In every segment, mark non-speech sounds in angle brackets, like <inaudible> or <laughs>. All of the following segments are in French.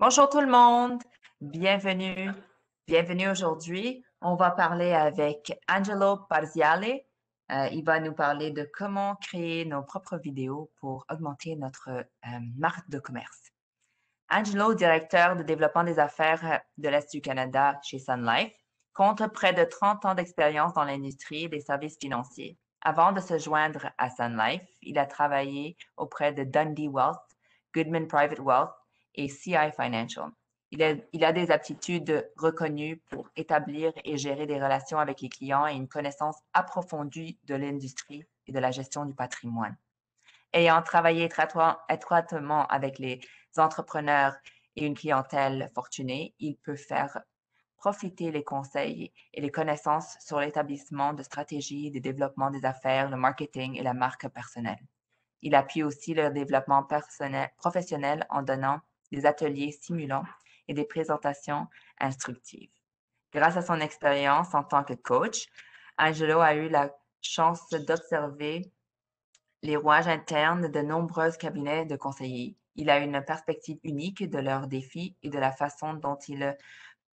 Bonjour tout le monde, bienvenue, bienvenue aujourd'hui. On va parler avec Angelo Parziale. Euh, il va nous parler de comment créer nos propres vidéos pour augmenter notre euh, marque de commerce. Angelo, directeur de développement des affaires de l'Est du Canada chez Sun Life, compte près de 30 ans d'expérience dans l'industrie des services financiers. Avant de se joindre à Sun Life, il a travaillé auprès de Dundee Wealth, Goodman Private Wealth et CI Financial. Il, il, a des aptitudes reconnues pour établir et gérer des relations avec les clients et une connaissance approfondie de l'industrie et de la gestion du patrimoine. Ayant travaillé étroitement avec les entrepreneurs et une clientèle fortunée, il peut faire profiter les conseils et les connaissances sur l'établissement de stratégies, des développement des affaires, le marketing et la marque personnelle. Il appuie aussi leur développement personnel, professionnel en donnant des ateliers stimulants et des présentations instructives. Grâce à son expérience en tant que coach, Angelo a eu la chance d'observer les rouages internes de nombreux cabinets de conseillers. Il a une perspective unique de leurs défis et de la façon dont ils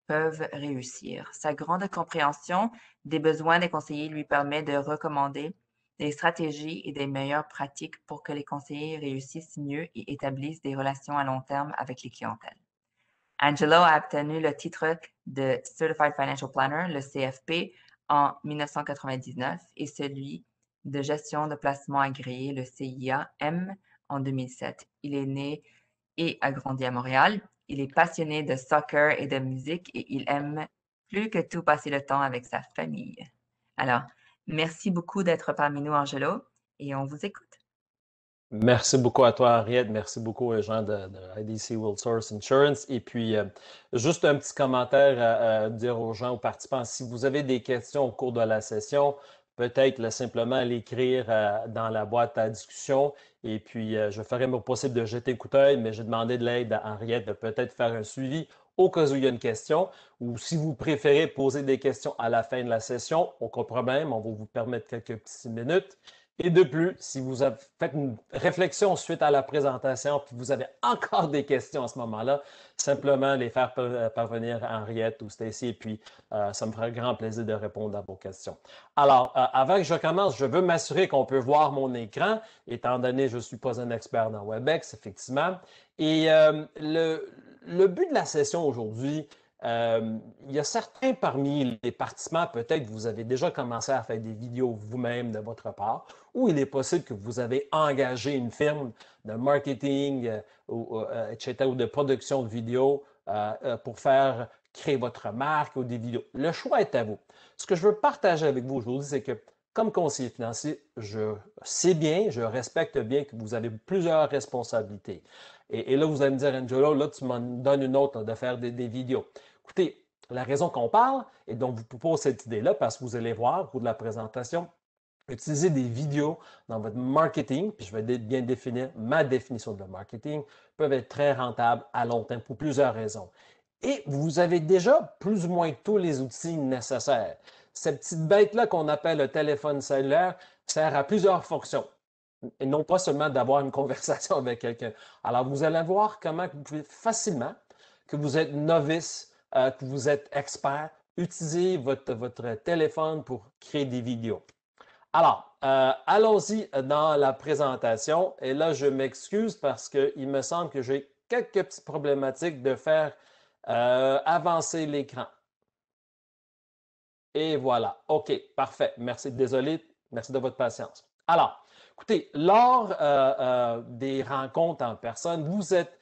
peuvent réussir. Sa grande compréhension des besoins des conseillers lui permet de recommander des stratégies et des meilleures pratiques pour que les conseillers réussissent mieux et établissent des relations à long terme avec les clientèles. Angelo a obtenu le titre de Certified Financial Planner, le CFP, en 1999 et celui de gestion de placement agréé, le CIAM, en 2007. Il est né et a grandi à Montréal. Il est passionné de soccer et de musique et il aime plus que tout passer le temps avec sa famille. Alors, Merci beaucoup d'être parmi nous, Angelo, et on vous écoute. Merci beaucoup à toi, Henriette. Merci beaucoup aux gens de, IDC World Source Insurance. Et puis, euh, juste un petit commentaire à, dire aux gens, aux participants, si vous avez des questions au cours de la session, peut-être simplement l'écrire euh, dans la boîte à discussion. Et puis, euh, je ferai mon possible de jeter un coup d'œil, mais j'ai demandé de l'aide à Henriette de peut-être faire un suivi au cas où il y a une question, ou si vous préférez poser des questions à la fin de la session, aucun problème, on va vous permettre quelques petites minutes. Et de plus, si vous faites une réflexion suite à la présentation, puis vous avez encore des questions à ce moment-là, simplement les faire euh, parvenir à Henriette ou Stacy, et puis euh, ça me fera grand plaisir de répondre à vos questions. Alors, euh, avant que je commence, je veux m'assurer qu'on peut voir mon écran, étant donné que je ne suis pas un expert dans WebEx, effectivement. Et le, le but de la session aujourd'hui, euh, il y a certains parmi les participants, peut-être que vous avez déjà commencé à faire des vidéos vous-même de votre part, ou il est possible que vous avez engagé une firme de marketing, euh, ou, euh, etc., ou de production de vidéos pour faire créer votre marque ou des vidéos. Le choix est à vous. Ce que je veux partager avec vous aujourd'hui, c'est que comme conseiller financier, je sais bien, je respecte bien que vous avez plusieurs responsabilités. Et, là, vous allez me dire, Angelo, là, tu m'en donnes une autre de faire des, vidéos. Écoutez, la raison qu'on parle, et donc vous propose cette idée-là, parce que vous allez voir au cours de la présentation, utiliser des vidéos dans votre marketing, puis je vais bien définir ma définition de marketing, peuvent être très rentables à long terme pour plusieurs raisons. Et vous avez déjà plus ou moins tous les outils nécessaires. Cette petite bête-là qu'on appelle le téléphone cellulaire sert à plusieurs fonctions et non pas seulement d'avoir une conversation <laughs> avec quelqu'un. Alors, vous allez voir comment vous pouvez facilement, que vous êtes novice, euh, que vous êtes expert, utiliser votre, téléphone pour créer des vidéos. Alors, euh, allons-y dans la présentation. Et là, je m'excuse parce qu'il me semble que j'ai quelques petites problématiques de faire euh, avancer l'écran. Et voilà. OK, parfait. Merci. Désolé. Merci de votre patience. Alors, Écoutez, lors euh, euh, des rencontres en personne, vous êtes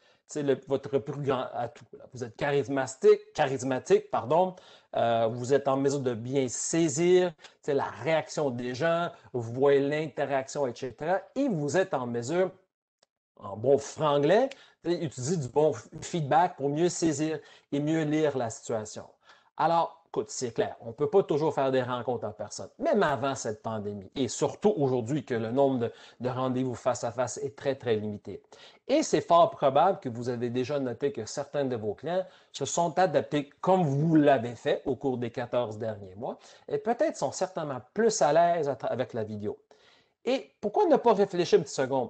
votre plus grand atout. Vous êtes charismatique, charismatique pardon. Euh, vous êtes en mesure de bien saisir la réaction des gens, vous voyez l'interaction, etc. Et vous êtes en mesure, en bon franglais, d'utiliser du bon feedback pour mieux saisir et mieux lire la situation. Alors, écoute, c'est clair, on ne peut pas toujours faire des rencontres en personne, même avant cette pandémie, et surtout aujourd'hui que le nombre de, rendez-vous face à face est très, très limité. Et c'est fort probable que vous avez déjà noté que certains de vos clients se sont adaptés comme vous l'avez fait au cours des 14 derniers mois, et peut-être sont certainement plus à l'aise avec la vidéo. Et pourquoi ne pas réfléchir une petite seconde?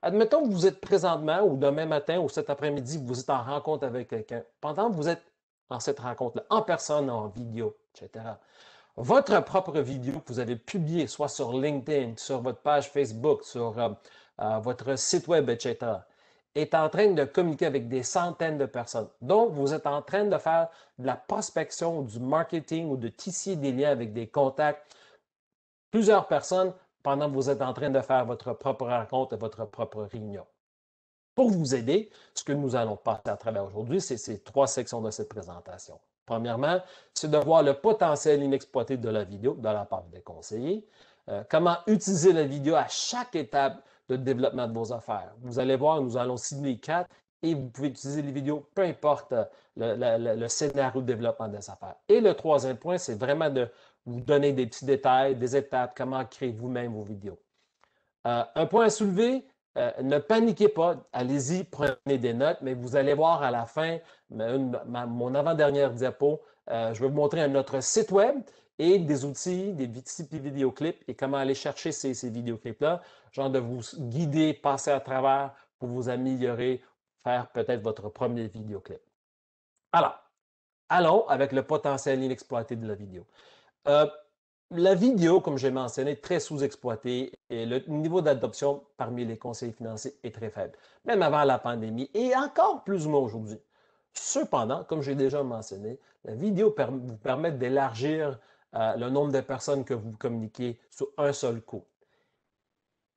Admettons que vous êtes présentement ou demain matin ou cet après-midi, vous êtes en rencontre avec quelqu'un. Pendant que vous êtes dans cette rencontre-là, en personne, en vidéo, etc. Votre propre vidéo que vous avez publiée, soit sur LinkedIn, sur votre page Facebook, sur euh, euh, votre site web, etc., est en train de communiquer avec des centaines de personnes. Donc, vous êtes en train de faire de la prospection, du marketing ou de tisser des liens avec des contacts, plusieurs personnes pendant que vous êtes en train de faire votre propre rencontre et votre propre réunion. Pour vous aider, ce que nous allons passer à travers aujourd'hui, c'est ces trois sections de cette présentation. Premièrement, c'est de voir le potentiel inexploité de la vidéo de la part des conseillers. Euh, comment utiliser la vidéo à chaque étape de développement de vos affaires. Vous allez voir, nous allons signer quatre et vous pouvez utiliser les vidéos, peu importe euh, le, scénario de développement des affaires. Et le troisième point, c'est vraiment de vous donner des petits détails, des étapes, comment créer vous-même vos vidéos. Euh, un point à soulever, euh, ne paniquez pas, allez-y, prenez des notes, mais vous allez voir à la fin, mon avant-dernière diapo, euh, je vais vous montrer notre site web et des outils, des petits vidéoclips et comment aller chercher ces, vidéoclips-là, genre de vous guider, passer à travers pour vous améliorer, faire peut-être votre premier vidéoclip. Alors, allons avec le potentiel inexploité de la vidéo. Euh, la vidéo, comme j'ai mentionné, est très sous-exploitée et le niveau d'adoption parmi les conseils financiers est très faible, même avant la pandémie et encore plus ou moins aujourd'hui. Cependant, comme j'ai déjà mentionné, la vidéo vous permet d'élargir euh, le nombre de personnes que vous communiquez sur un seul coup.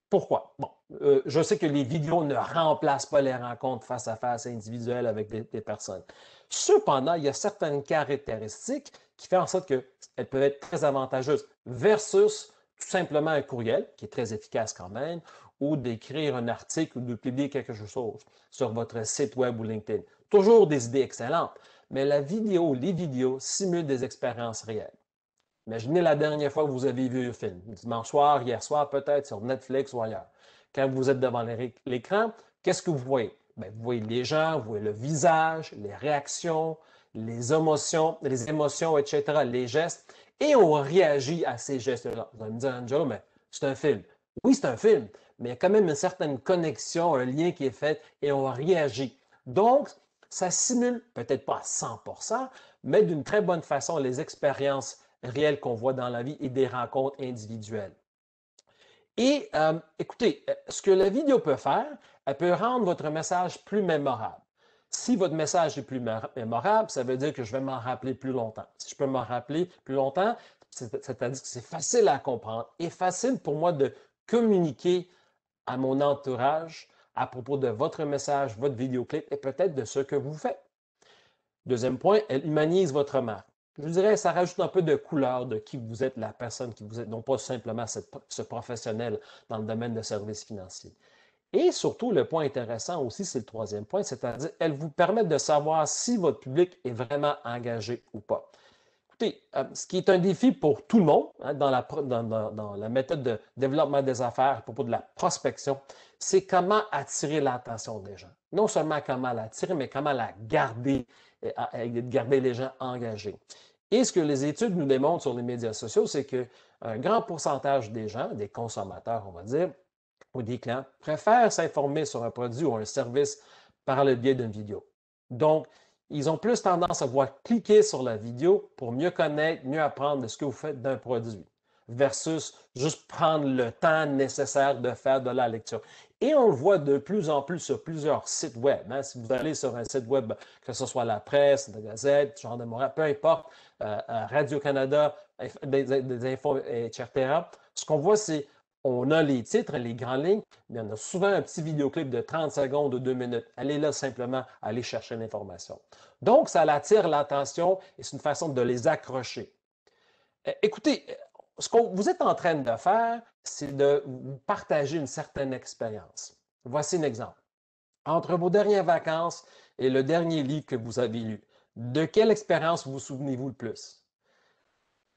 Pourquoi? Bon, euh, je sais que les vidéos ne remplacent pas les rencontres face à face individuelles avec des personnes. Cependant, il y a certaines caractéristiques qui fait en sorte qu'elles peuvent être très avantageuses versus tout simplement un courriel, qui est très efficace quand même, ou d'écrire un article ou de publier quelque chose sur votre site web ou LinkedIn. Toujours des idées excellentes, mais la vidéo, les vidéos simulent des expériences réelles. Imaginez la dernière fois que vous avez vu un film, dimanche soir, hier soir, peut-être sur Netflix ou ailleurs. Quand vous êtes devant l'écran, qu'est-ce que vous voyez? Ben, vous voyez les gens, vous voyez le visage, les réactions, les émotions, les émotions, etc., les gestes, et on réagit à ces gestes-là. Vous allez me dire, Angelo, mais c'est un film. Oui, c'est un film, mais il y a quand même une certaine connexion, un lien qui est fait, et on réagit. Donc, ça simule, peut-être pas à 100%, mais d'une très bonne façon les expériences réelles qu'on voit dans la vie et des rencontres individuelles. Et euh, écoutez, euh, ce que la vidéo peut faire, elle peut rendre votre message plus mémorable. Si votre message est plus mémorable, ça veut dire que je vais m'en rappeler plus longtemps. Si je peux m'en rappeler plus longtemps, c'est-à-dire que c'est facile à comprendre et facile pour moi de communiquer à mon entourage à propos de votre message, votre vidéoclip et peut-être de ce que vous faites. Deuxième point, elle humanise votre marque. Je dirais dirais, ça rajoute un peu de couleur de qui vous êtes, la personne qui vous êtes, non pas simplement ce professionnel dans le domaine de services financiers. Et surtout, le point intéressant aussi, c'est le troisième point, c'est-à-dire qu'elles vous permettent de savoir si votre public est vraiment engagé ou pas. Écoutez, euh, ce qui est un défi pour tout le monde hein, dans, la, dans, la, méthode de développement des affaires à propos de la prospection, c'est comment attirer l'attention des gens. Non seulement comment l'attirer, mais comment la garder, euh, garder les gens engagés. Et ce que les études nous démontrent sur les médias sociaux, c'est qu'un grand pourcentage des gens, des consommateurs, on va dire, ou des clients préfèrent s'informer sur un produit ou un service par le biais d'une vidéo. Donc, ils ont plus tendance à voir cliquer sur la vidéo pour mieux connaître, mieux apprendre de ce que vous faites d'un produit versus juste prendre le temps nécessaire de faire de la lecture. Et on le voit de plus en plus sur plusieurs sites web. Hein. Si vous allez sur un site web, que ce soit la presse, la Gazette, Jean de Morin, peu importe, euh, euh, Radio-Canada, des, infos, etc., ce qu'on voit, c'est on a les titres, les grandes lignes, mais on a souvent un petit vidéoclip de 30 secondes ou 2 minutes. Allez là simplement, aller chercher l'information. Donc, ça attire l'attention et c'est une façon de les accrocher. Euh, écoutez, euh, ce que vous êtes en train de faire, c'est de partager une certaine expérience. Voici un exemple. Entre vos dernières vacances et le dernier livre que vous avez lu, de quelle expérience vous souvenez-vous le plus?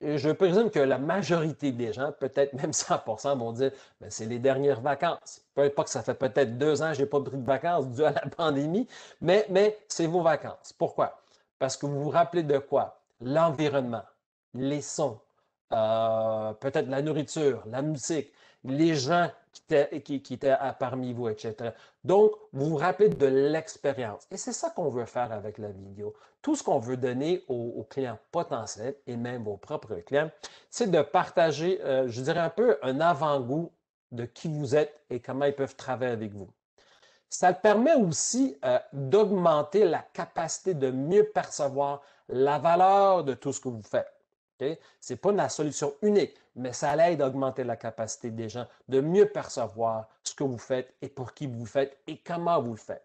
je présume que la majorité des gens, peut-être même 100 <laughs> vont dire Mais ben, c'est les dernières vacances. ». pas que ça fait peut-être deux ans que je n'ai pas pris de vacances dû à la <laughs> pandémie, mais, c'est vos vacances. Pourquoi? Parce que vous vous rappelez de quoi? L'environnement, les sons, euh, peut-être la nourriture, la musique, les gens qui était, parmi vous, etc. Donc, vous vous rappelez de l'expérience. Et c'est ça qu'on veut faire avec la vidéo. Tout ce qu'on veut donner aux, clients potentiels et même vos propres clients, c'est de partager, euh, je dirais un peu, un avant-goût de qui vous êtes et comment ils peuvent travailler avec vous. Ça permet aussi euh, d'augmenter la capacité de mieux percevoir la valeur de tout ce que vous faites. Ce n'est pas la solution unique mais ça l'aide à augmenter la capacité des gens de mieux percevoir ce que vous faites et pour qui vous faites et comment vous le faites.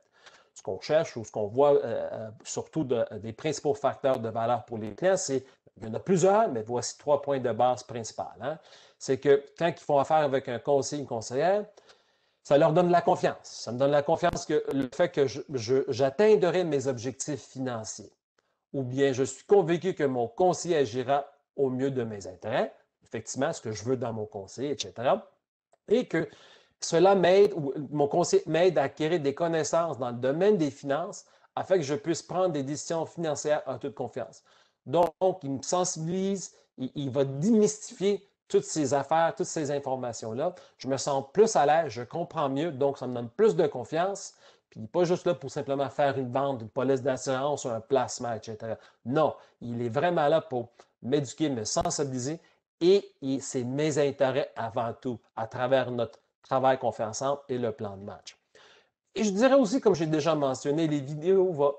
Ce qu'on cherche ou ce qu'on voit euh, euh, surtout euh, des principaux facteurs de valeur pour les clients, c'est il y en a plusieurs, mais voici trois points de base principaux. Hein. C'est que quand ils font affaire avec un conseiller, une conseillère, ça leur donne la confiance. Ça me donne la confiance que le fait que j'atteindrai mes objectifs financiers, ou bien je suis convaincu que mon conseiller agira au mieux de mes intérêts, effectivement ce que je veux dans mon conseil, etc. Et que cela m'aide, euh, mon conseil m'aide à acquérir des connaissances dans le domaine des finances afin que je puisse prendre des décisions financières en toute confiance. Donc, il me sensibilise, il, va démystifier toutes ces affaires, toutes ces informations-là. Je me sens plus à l'aise, je comprends mieux, donc ça me donne plus de confiance. Puis il n'est pas juste là pour simplement faire une vente, une police d'assurance, ou un placement, etc. Non, il est vraiment là pour m'éduquer, me sensibiliser et, c'est mes intérêts avant tout à travers notre travail qu'on fait ensemble et le plan de match. Et je dirais aussi, comme j'ai déjà mentionné, les vidéos va,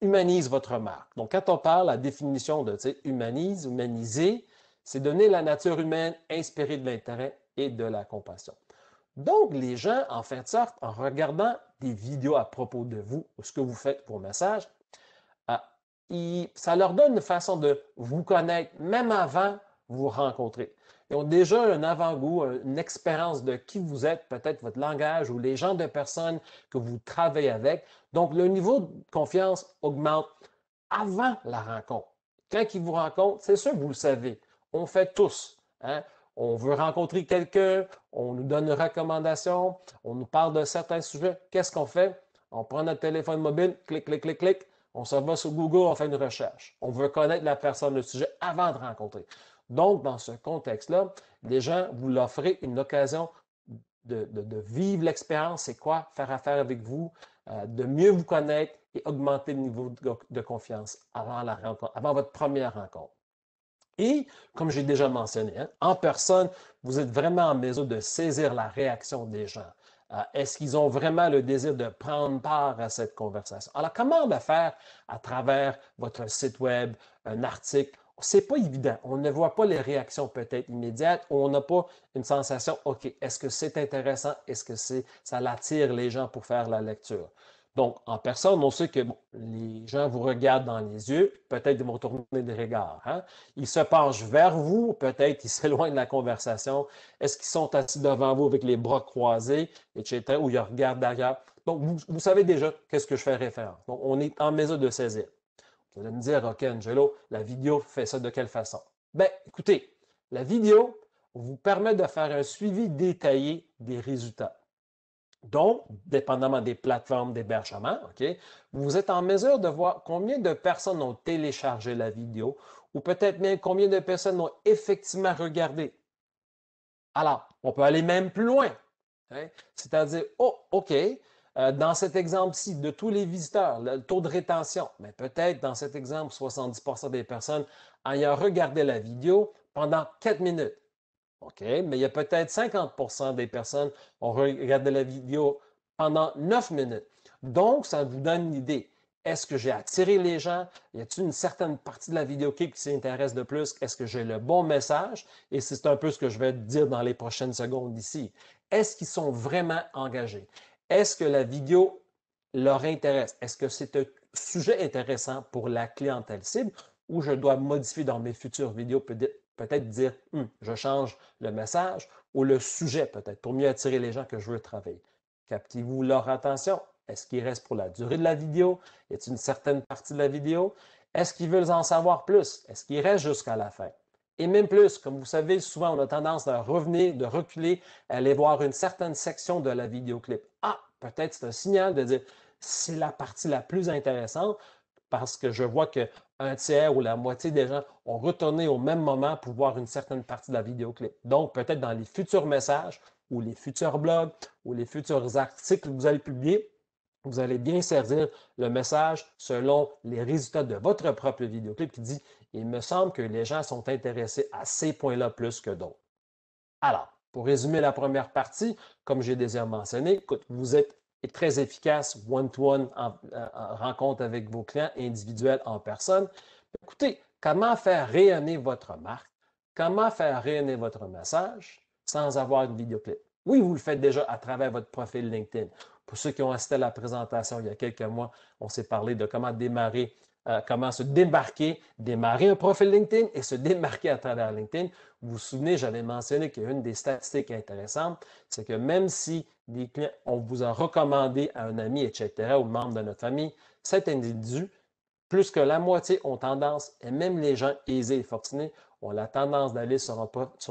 humanisent votre marque. Donc, quand on parle la définition de humanise, humaniser, c'est donner la nature humaine inspirée de l'intérêt et de la compassion. Donc, les gens, en fait, sorte, en regardant des vidéos à propos de vous ou ce que vous faites pour message, ah, ça leur donne une façon de vous connaître, même avant vous rencontrer. Ils ont déjà un avant-goût, une expérience de qui vous êtes, peut-être votre langage ou les gens de personnes que vous travaillez avec. Donc, le niveau de confiance augmente avant la rencontre. Quand ils vous rencontrent, c'est sûr vous le savez. On fait tous. Hein. On veut rencontrer quelqu'un, on nous donne une recommandation, on nous parle de certains sujets. Qu'est-ce qu'on fait? On prend notre téléphone mobile, clic, clic, clic, clic. On se va sur Google, on fait une recherche. On veut connaître la personne, le sujet avant de rencontrer. Donc, dans ce contexte-là, les gens, vous l'offrez une occasion de, vivre l'expérience, c'est quoi faire affaire avec vous, euh, de mieux vous connaître et augmenter le niveau de, confiance avant, la avant votre première rencontre. Et, comme j'ai déjà mentionné, hein, en personne, vous êtes vraiment en mesure de saisir la réaction des gens. Euh, est-ce qu'ils ont vraiment le désir de prendre part à cette conversation? Alors, comment faire à travers votre site web, un article, c'est pas évident. On ne voit pas les réactions peut-être immédiates. On n'a pas une sensation, OK, est-ce que c'est intéressant? Est-ce que c'est, ça l'attire les gens pour faire la lecture? Donc, en personne, on sait que les gens vous regardent dans les yeux, peut-être de vont tourner des regards. Hein. Ils se penchent vers vous, peut-être ils <laughs> s'éloignent de la conversation. Est-ce qu'ils sont assis devant vous avec les bras croisés, etc., ou ils regardent derrière? Donc, vous, vous savez déjà qu'est-ce que je fais référence. Donc, on est en mesure de saisir. Vous allez me dire, OK, Angelo, la vidéo fait ça de quelle façon? Bien, écoutez, la vidéo vous permet de faire un suivi détaillé des résultats. Donc, dépendamment des plateformes d'hébergement, vous êtes en mesure de voir combien de personnes ont téléchargé la vidéo ou peut-être même combien de personnes ont effectivement regardé. Alors, on peut aller même plus loin. Hein? C'est-à-dire, oh, OK, euh, dans cet exemple-ci, de tous les visiteurs, le taux de rétention, mais peut-être dans cet exemple, 70 des personnes ayant regardé la vidéo pendant 4 minutes. OK, mais il y a peut-être 50 des personnes ont regardé la vidéo pendant 9 minutes. Donc, ça vous donne une idée. Est-ce que j'ai attiré les gens? Y a-t-il une certaine partie de la vidéo qui s'intéresse de plus? Est-ce que j'ai le bon message? Et c'est un peu ce que je vais dire dans les prochaines secondes ici. Est-ce qu'ils sont vraiment engagés? Est-ce que la vidéo leur intéresse? Est-ce que c'est un sujet intéressant pour la clientèle cible ou je dois modifier dans mes futures vidéos, peut-être dire, hum, je change le message ou le sujet peut-être pour mieux attirer les gens que je veux travailler. Captez-vous leur attention? Est-ce qu'ils restent pour la durée de la vidéo? est a une certaine partie de la vidéo? Est-ce qu'ils veulent en savoir plus? Est-ce qu'ils restent jusqu'à la fin? Et même plus, comme vous savez, souvent on a tendance à revenir, de reculer, aller voir une certaine section de la vidéoclip. Ah, peut-être c'est un signal de dire c'est la partie la plus intéressante parce que je vois qu'un tiers ou la moitié des gens ont retourné au même moment pour voir une certaine partie de la vidéoclip. Donc, peut-être dans les futurs messages ou les futurs blogs ou les futurs articles que vous allez publier, vous allez bien servir le message selon les résultats de votre propre vidéoclip qui dit il me semble que les gens sont intéressés à ces points-là plus que d'autres. Alors, pour résumer la première partie, comme j'ai déjà mentionné, vous êtes très efficace one-to-one euh, en, rencontre avec vos clients individuels en personne. Écoutez, comment faire rayonner votre marque? Comment faire rayonner votre message sans avoir une vidéoclip? Oui, vous le faites déjà à travers votre profil LinkedIn. Pour ceux qui ont assisté à la présentation il y a quelques mois, on s'est parlé de comment démarrer euh, comment se démarquer, démarrer un profil LinkedIn et se démarquer à travers LinkedIn. Vous vous souvenez, j'avais mentionné qu'une des statistiques intéressantes, c'est que même si des clients, on vous a recommandé à un ami, etc., ou membre de notre famille, cet individu, plus que la moitié ont tendance, et même les gens aisés et fortunés, ont la tendance d'aller sur,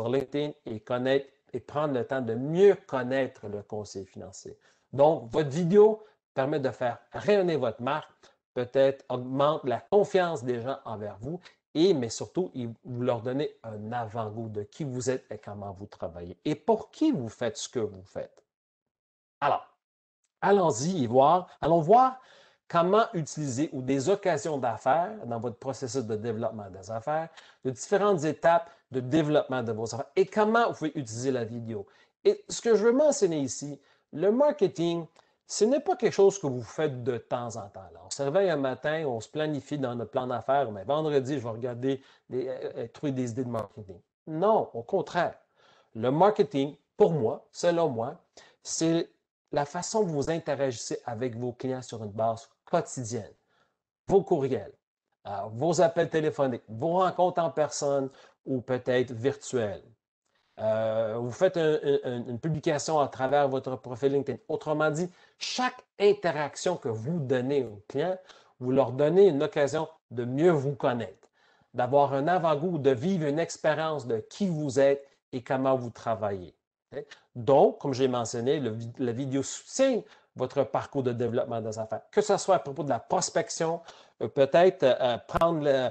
LinkedIn et connaître et prendre le temps de mieux connaître le conseil financier. Donc, votre vidéo permet de faire rayonner votre marque peut-être augmente la confiance des gens envers vous et, mais surtout, vous leur donnez un avant-goût de qui vous êtes et comment vous travaillez et pour qui vous faites ce que vous faites. Alors, allons-y y voir. Allons voir comment utiliser ou des occasions d'affaires dans votre processus de développement des affaires, de différentes étapes de développement de vos affaires et comment vous pouvez utiliser la vidéo. Et ce que je veux mentionner ici, le marketing, ce n'est pas quelque chose que vous faites de temps en temps. On se réveille un matin, on se planifie dans notre plan d'affaires, mais vendredi, je vais regarder, des, euh, euh, trouver des idées de marketing. Non, au contraire. Le marketing, pour moi, selon moi, c'est la façon dont vous interagissez avec vos clients sur une base quotidienne. Vos courriels, euh, vos appels téléphoniques, vos rencontres en personne ou peut-être virtuelles, euh, vous faites une publication à travers votre profil LinkedIn. Autrement dit, chaque interaction que vous donnez aux clients, vous leur donnez une occasion de mieux vous connaître, d'avoir un avant-goût, de vivre une expérience de qui vous êtes et comment vous travaillez. Donc, comme j'ai mentionné, la vidéo soutient votre parcours de développement des affaires, que ce soit à propos de la prospection, euh, peut-être euh, euh, prendre le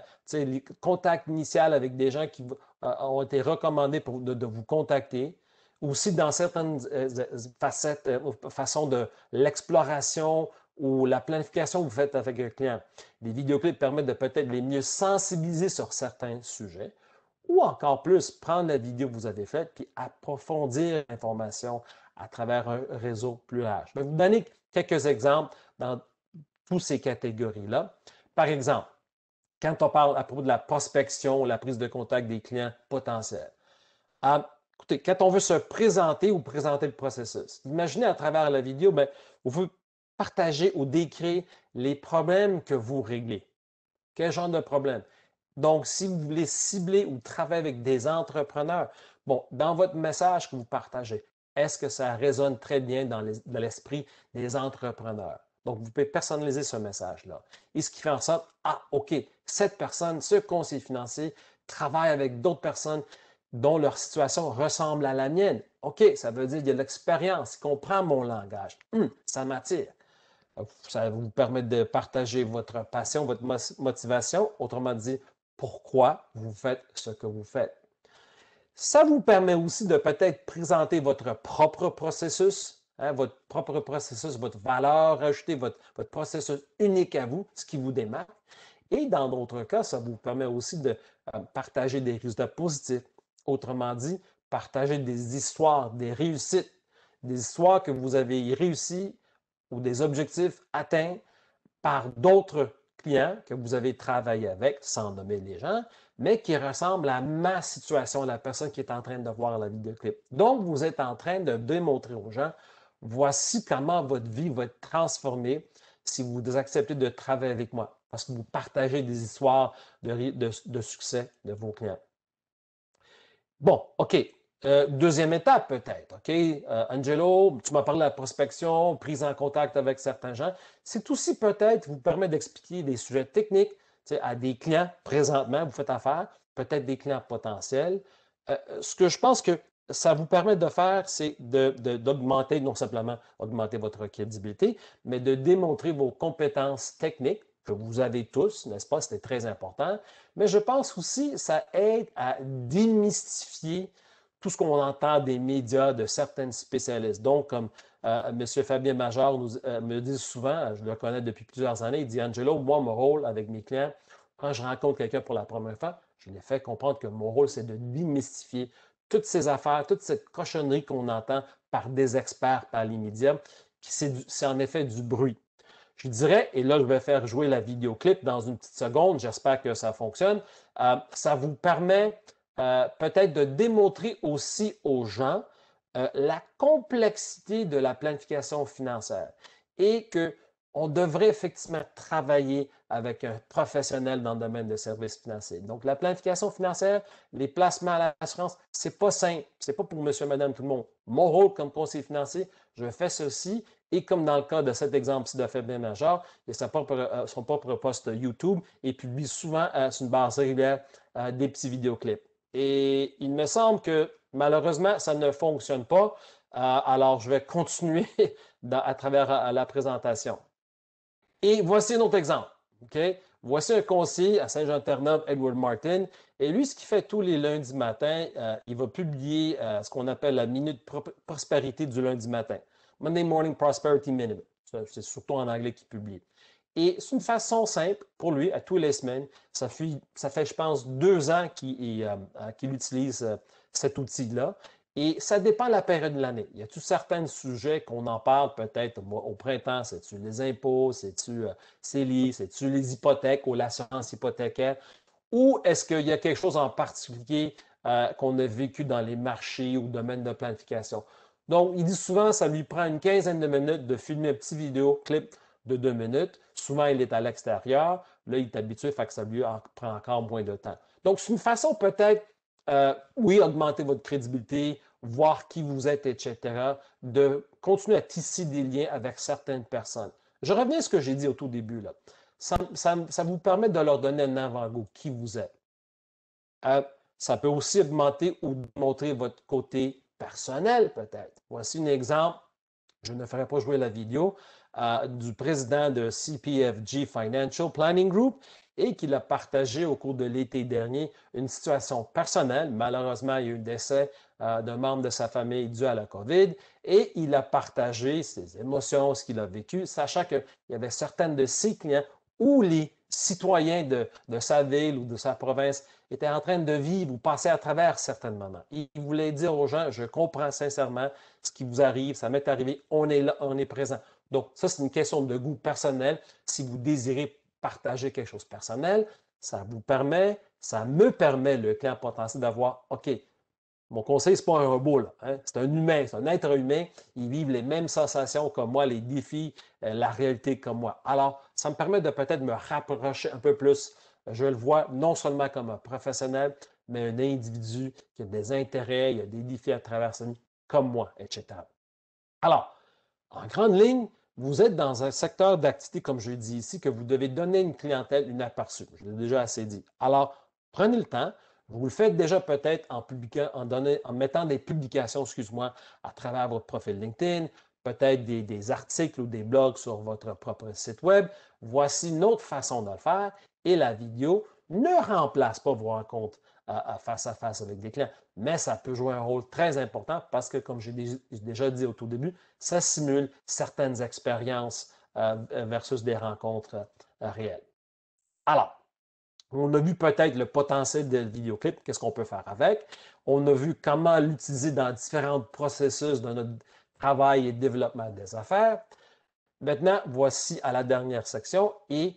contact initial avec des gens qui ont été recommandés de, vous contacter. ou Aussi, dans certaines facettes, façons de l'exploration ou la planification que vous faites avec un client, les vidéoclips permettent de peut-être les mieux sensibiliser sur certains sujets ou encore plus, prendre la vidéo que vous avez faite puis approfondir l'information à travers un réseau plus large. Je vais vous donner quelques exemples dans toutes ces catégories-là. Par exemple, quand on parle à propos de la prospection, la prise de contact des clients potentiels, ah, écoutez, quand on veut se présenter ou présenter le processus, imaginez à travers la vidéo, vous ben, vous veut partager ou décrire les problèmes que vous réglez. Quel genre de problème? Donc, si vous voulez cibler ou travailler avec des entrepreneurs, bon, dans votre message que vous partagez, est-ce que ça résonne très bien dans l'esprit des entrepreneurs? Donc, vous pouvez personnaliser ce message-là. Et ce qui fait en sorte, ah, OK, cette personne, ce conseiller financier, travaille avec d'autres personnes dont leur situation ressemble à la mienne. OK, ça veut dire qu'il y a de l'expérience, il comprend mon langage. Hmm, ça m'attire. Euh, ça vous permet de partager votre passion, votre motivation, autrement dit, pourquoi vous faites ce que vous faites. Ça vous permet aussi de peut-être présenter votre propre processus Hein, votre propre processus, votre valeur ajoutée, votre, processus unique à vous, ce qui vous démarque. Et dans d'autres cas, ça vous permet aussi de euh, partager des résultats positifs. Autrement dit, partager des histoires, des réussites, des histoires que vous avez réussies ou des objectifs atteints par d'autres clients que vous avez travaillé avec, sans nommer les gens, mais qui ressemblent à ma situation, la personne qui est en train de voir la vidéo clip. Donc, vous êtes en train de démontrer aux gens Voici comment votre vie va être transformée si vous acceptez de travailler avec moi, parce que vous partagez des histoires de, succès de vos clients. Bon, OK. Euh, deuxième étape peut-être, OK? Euh, Angelo, tu m'as parlé de la prospection, prise en contact avec certains gens. C'est aussi peut-être vous permet d'expliquer des sujets techniques à des clients présentement, vous faites affaire, peut-être des clients potentiels. Euh, ce que je pense que ça vous permet de faire, c'est d'augmenter, non simplement augmenter votre crédibilité, mais de démontrer vos compétences techniques que vous avez tous, n'est-ce pas? C'était très important. Mais je pense aussi ça aide à démystifier tout ce qu'on entend des médias, de certaines spécialistes. Donc, comme euh, M. Fabien Major nous, euh, me dit souvent, je le connais depuis plusieurs années, il dit Angelo, moi, mon rôle avec mes clients, quand je rencontre quelqu'un pour la première fois, je les fais comprendre que mon rôle, c'est de démystifier toutes ces affaires, toute cette cochonnerie qu'on entend par des experts, par les médias, c'est en effet du bruit. Je dirais, et là je vais faire jouer la vidéoclip dans une petite seconde, j'espère que ça fonctionne, euh, ça vous permet euh, peut-être de démontrer aussi aux gens euh, la complexité de la planification financière et que on devrait effectivement travailler avec un professionnel dans le domaine des services financiers. Donc, la planification financière, les placements à l'assurance, ce n'est pas simple. ce n'est pas pour monsieur, madame, tout le monde. Mon rôle comme conseiller financier, je fais ceci et comme dans le cas de cet exemple-ci de Fabien Major, il a euh, son propre poste YouTube et publie souvent euh, sur une base régulière euh, des petits vidéoclips. Et il me semble que malheureusement, ça ne fonctionne pas. alors, je vais continuer <laughs> à travers la présentation. Et voici un autre exemple. Voici un conseiller à Saint-Jean-Ternoble, Edward Martin. Et lui, ce qu'il fait tous les lundis matins, euh, il va publier euh, ce qu'on appelle la minute prospérité du lundi matin. Monday Morning Prosperity Minute. C'est surtout en anglais qu'il publie. Et c'est une façon simple pour lui, à toutes les semaines. Ça fait, je pense, deux ans qu'il euh, utilise cet outil-là. Et ça dépend de la période de l'année. Il y a tous certains sujets qu'on en parle peut-être au printemps. C'est-tu les impôts? C'est-tu euh, CELI? C'est-tu les hypothèques ou l'assurance hypothécaire? Ou est-ce qu'il y a quelque chose en particulier euh, qu'on a vécu dans les marchés ou domaines de planification? Donc, il dit souvent, ça lui prend une quinzaine de minutes de filmer un petit vidéo clip de deux minutes. Souvent, il est à l'extérieur. Là, il est habitué, fait que ça lui prend encore moins de temps. Donc, c'est une façon peut-être euh, oui, augmenter votre crédibilité, voir qui vous êtes, etc., de continuer à tisser des liens avec certaines personnes. Je reviens à ce que j'ai dit au tout début. Là. Ça, vous permet de leur donner un avant-goût, qui vous êtes. Euh, ça peut aussi augmenter ou montrer votre côté personnel, peut-être. Voici un exemple. Je ne ferai pas jouer la vidéo euh, du président de CPFG Financial Planning Group et qu'il a partagé au cours de l'été dernier une situation personnelle. Malheureusement, il y a eu le décès euh, d'un membre de sa famille dû à la COVID et il a partagé ses émotions, ce qu'il a vécu, sachant qu'il y avait certaines de ses clients ou les citoyens de, de, sa ville ou de sa province étaient en train de vivre ou passer à travers certains moments. Il voulait dire aux gens, je comprends sincèrement ce qui vous arrive, ça m'est arrivé, on est là, on est présent. Donc, ça, c'est une question de goût personnel. Si vous désirez partager quelque chose de personnel, ça vous permet, ça me permet, le client potentiel, d'avoir, OK, mon conseil, ce n'est pas un robot, hein, c'est un humain, c'est un être humain. Il vit les mêmes sensations comme moi, les défis, euh, la réalité comme moi. Alors, ça me permet de peut-être me rapprocher un peu plus. Je le vois non seulement comme un professionnel, mais un individu qui a des intérêts, il a des défis à traverser, comme moi, etc. Alors, en grande ligne, vous êtes dans un secteur d'activité, comme je l'ai dit ici, que vous devez donner une clientèle une aperçue. Je l'ai déjà assez dit. Alors, prenez le temps. Vous le faites déjà peut-être en, en, donnant, en mettant des publications, excuse-moi, à travers votre profil LinkedIn, peut-être des, articles ou des blogs sur votre propre site web. Voici une autre façon de le faire et la vidéo ne remplace pas vos rencontres à, face à face avec des clients. Mais ça peut jouer un rôle très important parce que, comme j'ai déjà dit au tout début, ça simule certaines expériences euh, versus des rencontres euh, réelles. Alors, on a vu peut-être le potentiel des vidéoclip, qu'est-ce qu'on peut faire avec. On a vu comment l'utiliser dans différents processus de notre travail et développement des affaires. Maintenant, voici à la dernière section et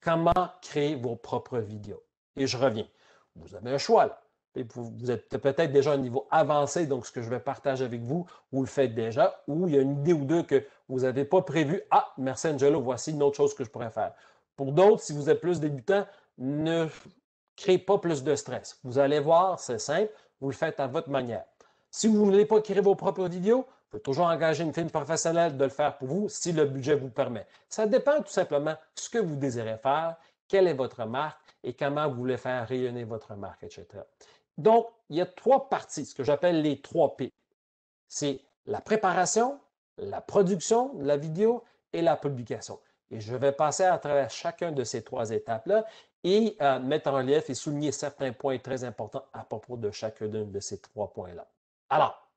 comment créer vos propres vidéos. Et je reviens vous avez un choix. vous, êtes peut-être déjà à un niveau avancé, donc ce que je vais partager avec vous, vous le faites déjà, ou il y a une idée ou deux que vous n'avez pas prévu. Ah, merci Angelo, voici une autre chose que je pourrais faire. Pour d'autres, si vous êtes plus débutant, ne créez pas plus de stress. Vous allez voir, c'est simple, vous le faites à votre manière. Si vous ne voulez pas créer vos propres vidéos, vous pouvez toujours engager une firme professionnelle de le faire pour vous si le budget vous permet. Ça dépend tout simplement de ce que vous désirez faire, quelle est votre marque, et comment vous voulez faire rayonner votre marque, etc. Donc, il y a trois parties, ce que j'appelle les trois P. C'est la préparation, la production de la vidéo et la publication. Et je vais passer à travers chacun de ces trois étapes-là et euh, mettre en relief et souligner certains points très importants à propos de chacun de ces trois points-là. Alors,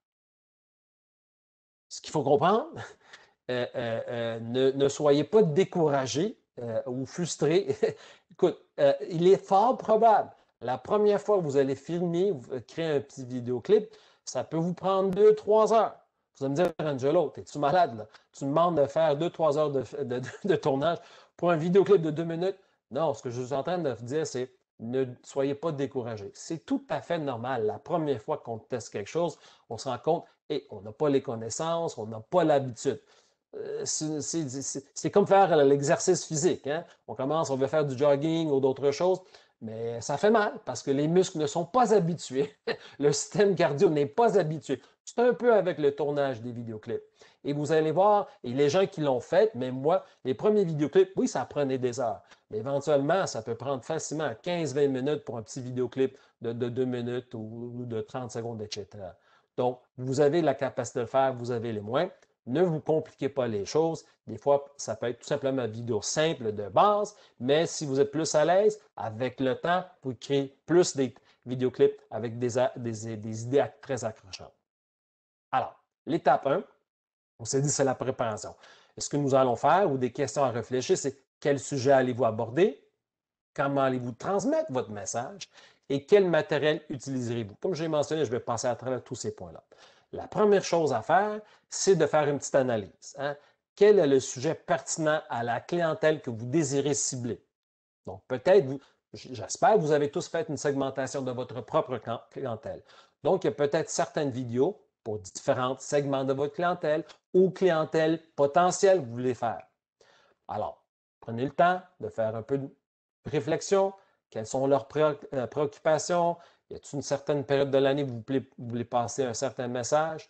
ce qu'il faut comprendre, <laughs> euh, euh, ne, ne soyez pas découragés euh, ou frustré, <laughs> écoute, euh, il est fort probable. La première fois que vous allez filmer, vous euh, créer un petit vidéoclip, ça peut vous prendre deux, trois heures. Vous allez me dire, Angelo, es tu malade? Là? Tu demandes de faire deux, trois heures de, tournage pour un vidéoclip de deux minutes. Non, ce que je suis en train de vous dire, c'est ne soyez pas découragé. C'est tout à fait normal. La première fois qu'on teste quelque chose, on se rend compte, et on n'a pas les connaissances, on n'a pas l'habitude. Euh, c'est comme faire l'exercice physique. Hein. On commence, on veut faire du jogging ou d'autres choses, mais ça fait mal parce que les muscles ne sont pas habitués. <laughs> le système cardio n'est pas habitué. C'est un peu avec le tournage des vidéoclips. Et vous allez voir, et les gens qui l'ont fait, même moi, les premiers vidéoclips, oui, ça prenait des heures. Mais éventuellement, ça peut prendre facilement 15-20 minutes pour un petit vidéoclip de, de 2 minutes ou, de 30 secondes, etc. Donc, vous avez la capacité de le faire, vous avez les moyens. Ne vous compliquez pas les choses. Des fois, ça peut être tout simplement une vidéo simple de base, mais si vous êtes plus à l'aise, avec le temps, vous créez plus des vidéoclips avec des, idées très accrochantes. Alors, l'étape 1, on s'est dit, c'est la préparation. ce que nous allons faire ou des questions à réfléchir, c'est quel sujet allez-vous aborder, comment allez-vous transmettre votre message et quel matériel utiliserez-vous. Comme j'ai mentionné, je vais passer à travers tous ces points-là la première chose à faire, c'est de faire une petite analyse. Hein. Quel est le sujet pertinent à la clientèle que vous désirez cibler? Donc, peut-être, j'espère que vous avez tous fait une segmentation de votre propre clientèle. Donc, il y a peut-être certaines vidéos pour différents segments de votre clientèle ou clientèle potentielle que vous voulez faire. Alors, prenez le temps de faire un peu de réflexion. Quelles sont leurs euh, préoccupations? Y a-t-il une certaine période de l'année où vous voulez, passer un certain message?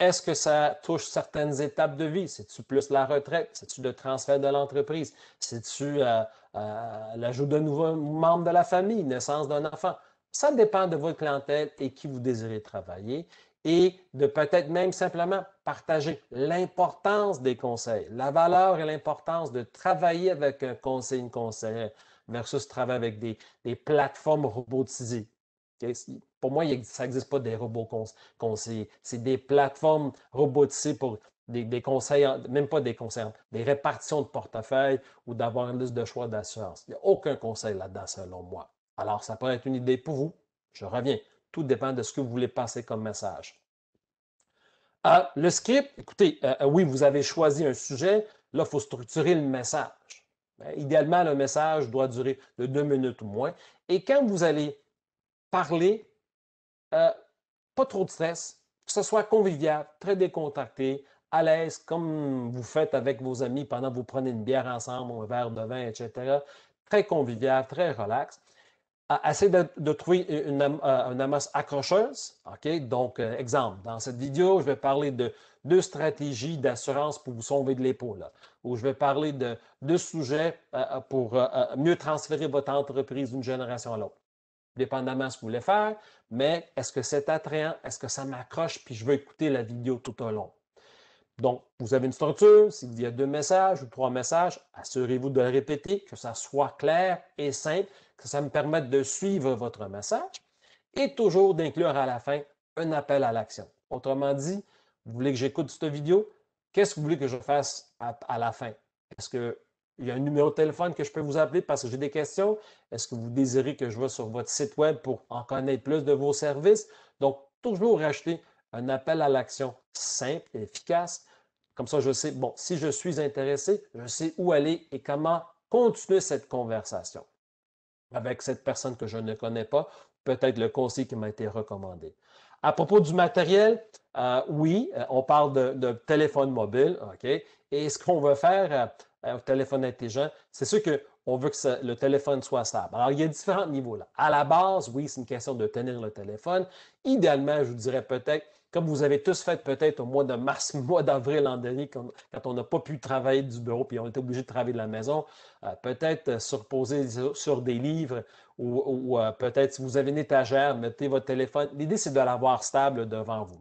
Est-ce que ça touche certaines étapes de vie? C'est-tu plus la retraite? C'est-tu le transfert de l'entreprise? C'est-tu euh, euh, l'ajout d'un nouveau membre de la famille, naissance d'un enfant? Ça dépend de votre clientèle et qui vous désirez travailler et de peut-être même simplement partager l'importance des conseils, la valeur et l'importance de travailler avec un conseil, une conseillère versus travailler avec des plateformes robotisées. Pour moi, ça n'existe pas des robots conseillers. C'est des plateformes robotisées pour des, conseils, même pas des conseils, des répartitions de portefeuille ou d'avoir une liste de choix d'assurance. Il n'y a aucun conseil là-dedans, selon moi. Alors, ça peut être une idée pour vous. Je reviens. Tout dépend de ce que vous voulez passer comme message. Euh, le script, écoutez, euh, euh, oui, vous avez choisi un sujet. Là, il faut structurer le message. Ben, idéalement, le message doit durer de deux minutes ou moins. Et quand vous allez parler, euh, pas trop de stress, que ce soit convivial, très décontracté, à l'aise, comme vous faites avec vos amis pendant que vous prenez une bière ensemble, un verre de vin, etc. Très convivial, très relax. Essayez de, trouver une, euh, une, accrocheuse. OK? Donc, euh, exemple, dans cette vidéo, je vais parler de deux stratégies d'assurance pour vous sauver de l'épaule, ou je vais parler de deux sujets pour mieux transférer votre entreprise d'une génération à l'autre dépendamment de ce que vous voulez faire, mais est-ce que c'est attrayant? Est-ce que ça m'accroche puis je veux écouter la vidéo tout au long? Donc, vous avez une structure, s'il y a deux messages ou trois messages, assurez-vous de le répéter, que ça soit clair et simple, que ça me permette de suivre votre message et toujours d'inclure à la fin un appel à l'action. Autrement dit, vous voulez que j'écoute cette vidéo, qu'est-ce que vous voulez que je fasse à, à la fin? Est-ce que il y a un numéro de téléphone que je peux vous appeler parce que j'ai des questions. Est-ce que vous désirez que je vais sur votre site web pour en connaître plus de vos services? Donc, toujours racheter un appel à l'action simple et efficace. Comme ça, je sais, bon, si je suis intéressé, je sais où aller et comment continuer cette conversation avec cette personne que je ne connais pas, peut-être le conseil qui m'a été recommandé. À propos du matériel, euh, oui, euh, on parle de, de téléphone mobile, OK? Et ce qu'on veut faire, euh, Hein, au téléphone intelligent. C'est sûr qu'on veut que le téléphone soit stable. Alors, il y a différents niveaux là. À la base, oui, c'est une question de tenir le téléphone. Idéalement, je vous dirais peut-être, comme vous avez tous fait peut-être au mois de mars, <laughs> mois d'avril l'an dernier, quand, on n'a pas pu travailler du bureau puis on était obligé de travailler de la maison, euh, peut-être euh, se reposer sur, des livres ou, euh, peut-être si vous avez une étagère, mettez votre téléphone. L'idée, c'est de l'avoir stable devant vous.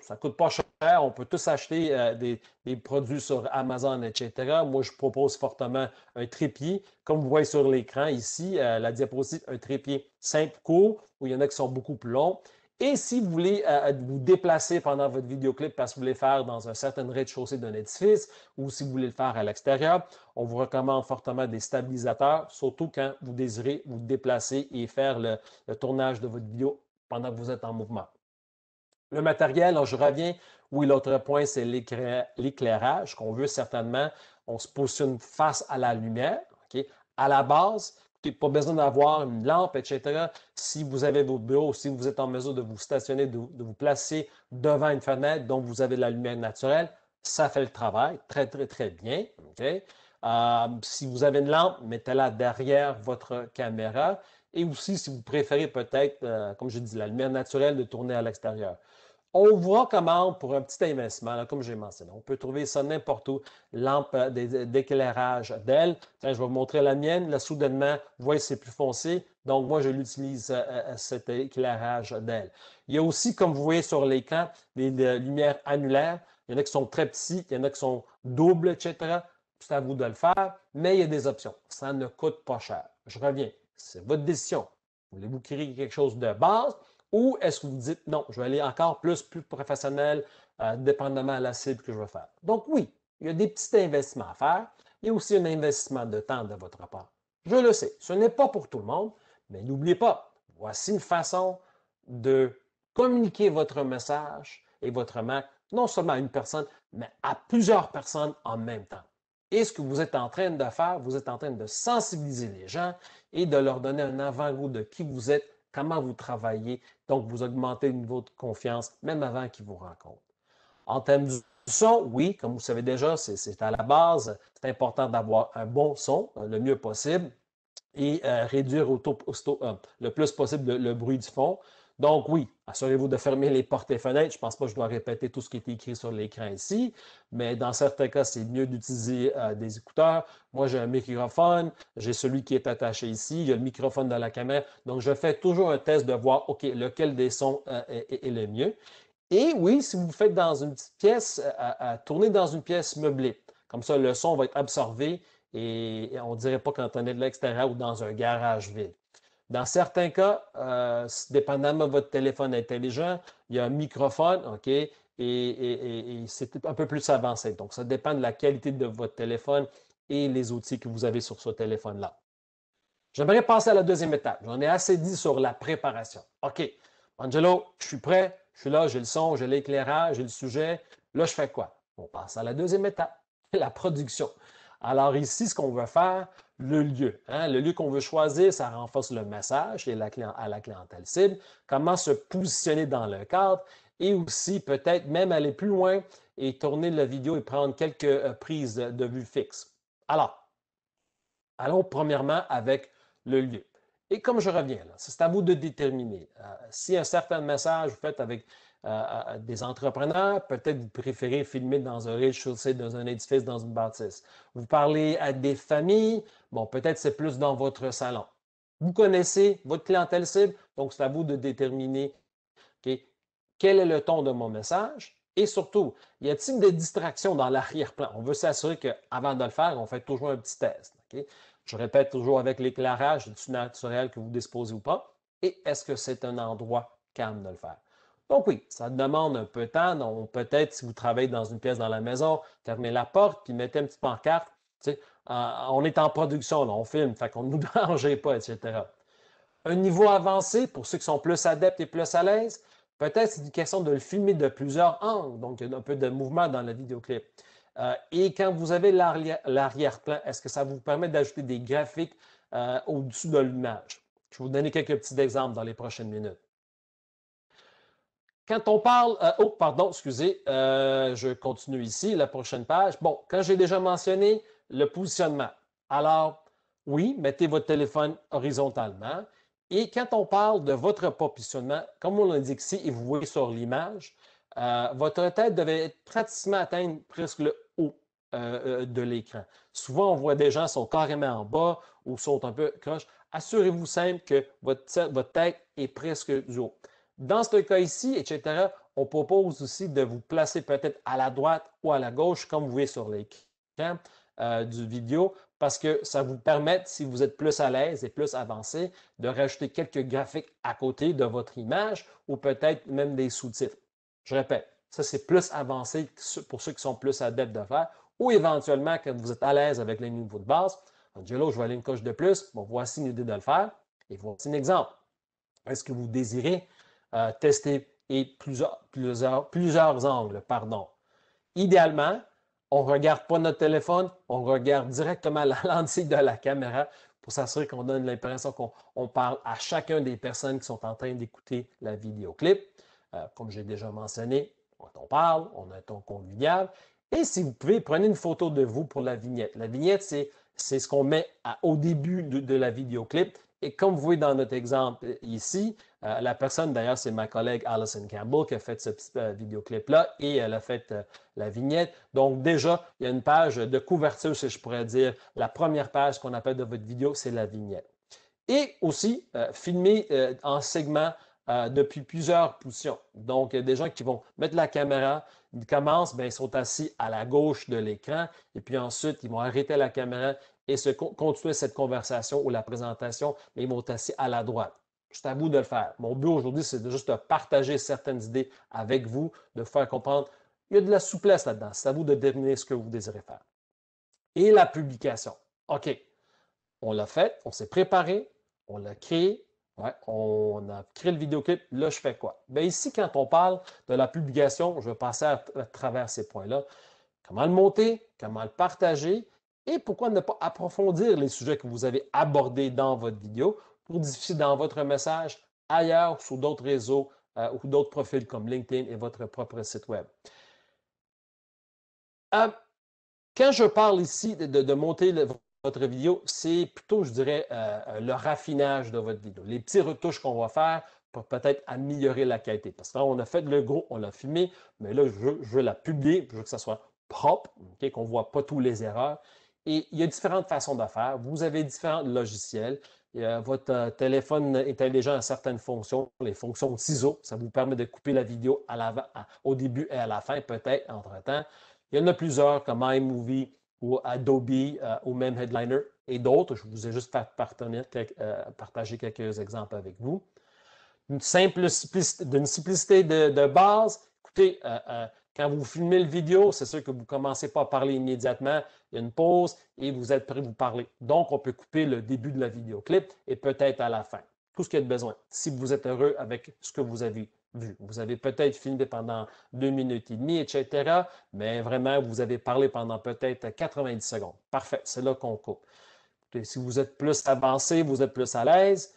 Ça ne coûte pas cher. On peut tous acheter euh, des, produits sur Amazon, etc. Moi, je propose fortement un trépied. Comme vous voyez sur l'écran ici, euh, la diapositive, un trépied simple, court, où il y en a qui sont beaucoup plus longs. Et si vous voulez euh, vous déplacer pendant votre vidéoclip parce que vous voulez faire dans un certain rez-de-chaussée d'un édifice ou si vous voulez le faire à l'extérieur, on vous recommande fortement des stabilisateurs, surtout quand vous désirez vous déplacer et faire le tournage de votre vidéo pendant que vous êtes en mouvement. Le matériel, je reviens. Oui, l'autre point, c'est l'éclairage, qu'on veut certainement, on se positionne face à la lumière. À la base, pas besoin d'avoir une lampe, etc. Si vous avez vos bureaux, si vous êtes en mesure de vous stationner, de, vous placer devant une fenêtre dont vous avez de la lumière naturelle, ça fait le travail très, très, très bien. Euh, si vous avez une lampe, mettez-la derrière votre caméra. Et aussi, si vous préférez peut-être, euh, comme je dis, la lumière naturelle, de tourner à l'extérieur. On voit comment, pour un petit investissement, comme j'ai mentionné, on peut trouver ça n'importe où, lampe euh, d'éclairage d'aile. je vais vous montrer la mienne. Là, soudainement, vous voyez, c'est plus foncé. Donc, moi, je l'utilise, euh, euh, cet éclairage d'elle. Il y a aussi, comme vous voyez sur l'écran, des, lumières annulaires. Il y en a qui sont très petits, il y en a qui sont doubles, etc. C'est à vous de le faire, mais il y a des options. Ça ne coûte pas cher. Je reviens. C'est votre décision. Voulez-vous créer quelque chose de base? Ou est-ce que vous dites, non, je vais aller encore plus, plus professionnel, euh, dépendamment de la cible que je veux faire. Donc oui, il y a des petits investissements à faire. Il y a aussi un investissement de temps de votre part. Je le sais, ce n'est pas pour tout le monde, mais n'oubliez pas, voici une façon de communiquer votre message et votre marque, non seulement à une personne, mais à plusieurs personnes en même temps. Et ce que vous êtes en train de faire, vous êtes en train de sensibiliser les gens et de leur donner un avant-goût de qui vous êtes comment vous travaillez. Donc, vous augmentez le niveau de confiance même avant qu'il vous rencontre. En termes du son, oui, comme vous savez déjà, c'est à la base. C'est important d'avoir un bon son, euh, le mieux possible, et euh, réduire euh, le plus possible le, le, bruit du fond. Donc oui, assurez-vous de fermer les portes et fenêtres. Je ne pense pas que je dois répéter tout ce qui est écrit sur l'écran ici, mais dans certains cas, c'est mieux d'utiliser euh, des écouteurs. Moi, j'ai un microphone, j'ai celui qui est attaché ici, il y a le microphone dans la caméra. Donc, je fais toujours un test de voir, OK, lequel des sons euh, est, le mieux. Et oui, si vous faites dans une petite pièce, euh, tournez dans une pièce meublée. Comme ça, le son va être absorbé et on ne dirait pas quand on est de l'extérieur ou dans un garage vide. Dans certains cas, euh, dépendamment de votre téléphone intelligent, il y a un microphone, OK, et c'est un peu plus avancé. Donc, ça dépend de la qualité de votre téléphone et les outils que vous avez sur ce téléphone-là. J'aimerais passer à la deuxième étape. J'en ai assez dit sur la préparation. OK, Angelo, je suis prêt, je suis là, j'ai le son, j'ai l'éclairage, j'ai le sujet. Là, je fais quoi? On passe à la deuxième étape, <laughs> la production. Alors ici, ce qu'on veut faire, le lieu. Hein, le lieu qu'on veut choisir, ça renforce le message à la clientèle cible, comment se positionner dans le cadre et aussi peut-être même aller plus loin et tourner la vidéo et prendre quelques euh, prises de vue fixes. Alors, allons premièrement avec le lieu. Et comme je reviens, c'est à vous de déterminer. Euh, si un certain message, vous faites avec des entrepreneurs, peut-être vous préférez filmer dans un rez chaussée dans un édifice, dans une bâtisse. Vous parlez à des familles, bon, peut-être c'est plus dans votre salon. Vous connaissez votre clientèle cible, donc c'est à vous de déterminer OK, quel est le ton de mon message et surtout, y a-t-il des distractions dans l'arrière-plan? On veut s'assurer qu'avant de le faire, on fait toujours un petit test. Je répète toujours avec l'éclairage du naturel que vous disposez ou pas. Et est-ce que c'est un endroit calme de le faire? Donc oui, ça demande un peu de temps. peut-être si vous travaillez dans une pièce dans la maison, fermez la porte, puis mettez un petit pancarte. on est en production, on filme, fait qu'on ne nous <laughs> dérangeait pas, etc. Un niveau avancé, pour ceux qui sont plus adeptes et plus à l'aise, peut-être c'est une question de le filmer de plusieurs angles, donc il y a un peu de mouvement dans le vidéoclip. Euh, et quand vous avez l'arrière-plan, est-ce que ça vous permet d'ajouter des graphiques euh, au-dessus de l'image? Je vais vous donner quelques petits exemples dans les prochaines minutes quand on parle, euh, oh pardon, excusez, euh, je continue ici, la prochaine page. Bon, quand j'ai déjà mentionné le positionnement, alors oui, mettez votre téléphone horizontalement. Et quand on parle de votre positionnement, comme on l'indique ici et vous voyez sur l'image, euh, votre tête devait être pratiquement atteindre presque le haut de l'écran. Souvent, on voit des gens sont carrément en bas ou sont un peu croches. Assurez-vous simple que votre, votre tête est presque du haut. Dans ce cas ici, etc., on propose aussi de vous placer peut-être à la droite ou à la gauche, comme vous voyez sur l'écran euh, du vidéo, parce que ça vous permet, si vous êtes plus à l'aise et plus avancé, de rajouter quelques graphiques à côté de votre image ou peut-être même des sous-titres. Je répète, ça c'est plus avancé pour ceux qui sont plus adeptes de faire, ou éventuellement, quand vous êtes à l'aise avec les niveaux de base, Angelo, je vais aller une coche de plus. Bon, voici une idée de le faire. Et voici un exemple. Est-ce que vous désirez euh, tester et plusieurs, plusieurs, plusieurs angles. Pardon. Idéalement, on ne regarde pas notre téléphone, on regarde directement la <laughs> lentille de la caméra pour s'assurer qu'on donne l'impression qu'on parle à chacun des personnes qui sont en train d'écouter la vidéoclip. Euh, comme j'ai déjà mentionné, quand on parle, on a un ton convivial. Et si vous pouvez, prenez une photo de vous pour la vignette. La vignette, c'est ce qu'on met au début de, de la vidéoclip. Et comme vous voyez dans notre exemple ici, euh, la personne, d'ailleurs, c'est ma collègue Alison Campbell qui a fait ce euh, vidéoclip-là et elle a fait euh, la vignette. Donc, déjà, il y a une page de couverture, si je pourrais dire. La première page qu'on appelle de votre vidéo, c'est la vignette. Et aussi, filmer en segment depuis plusieurs positions. Donc, il y a des gens qui vont mettre la caméra, ils commencent, ben, ils sont assis à la gauche de l'écran, et puis ensuite, ils vont arrêter la caméra, et se continuer cette conversation ou la présentation, mais ils vont assis à la droite. C'est à vous de le faire. Mon but aujourd'hui, c'est de juste de partager certaines idées avec vous, de faire comprendre. Il y a de la souplesse là-dedans. C'est à vous de définir ce que vous désirez faire. Et la publication. OK. On l'a fait, on s'est préparé, on l'a créé, on a créé le vidéoclip. Là, je fais quoi? Bien, ici, quand on parle de la publication, je vais passer à travers ces points-là. Comment le monter? Comment le partager? Et pourquoi ne pas approfondir les sujets que vous avez abordés dans votre vidéo pour diffuser dans votre message ailleurs sur d'autres réseaux euh, ou d'autres profils comme LinkedIn et votre propre site web. Euh, quand je parle ici de, monter votre vidéo, c'est plutôt, je dirais, euh, le raffinage de votre vidéo, les petits retouches qu'on va faire pour peut-être améliorer la qualité. Parce que on a fait le gros, on l'a filmé, mais là, je, veux la publier, je veux que ça soit propre, qu'on ne voit pas tous les erreurs. Et il y a différentes façons de faire. Vous avez différents logiciels. Euh, votre euh, téléphone est intelligent à certaines fonctions, les fonctions ciseaux. Ça vous permet de couper la vidéo au début et à la fin, peut-être, entre-temps. Il y en a plusieurs comme iMovie ou Adobe euh, ou même Headliner et d'autres. Je vous ai juste fait partager quelques exemples avec vous. D'une simplicité, de, base, écoutez, quand vous filmez le vidéo, c'est sûr que vous ne commencez pas à parler immédiatement. Il y a une pause et vous êtes prêt à vous parler. Donc, on peut couper le début de la vidéoclip et peut-être à la fin. Tout ce qu'il y a de besoin. Si vous êtes heureux avec ce que vous avez vu. Vous avez peut-être filmé pendant deux minutes et demie, etc. Mais vraiment, vous avez parlé pendant peut-être 90 secondes. Parfait, c'est là qu'on coupe. si vous êtes plus avancé, vous êtes plus à l'aise,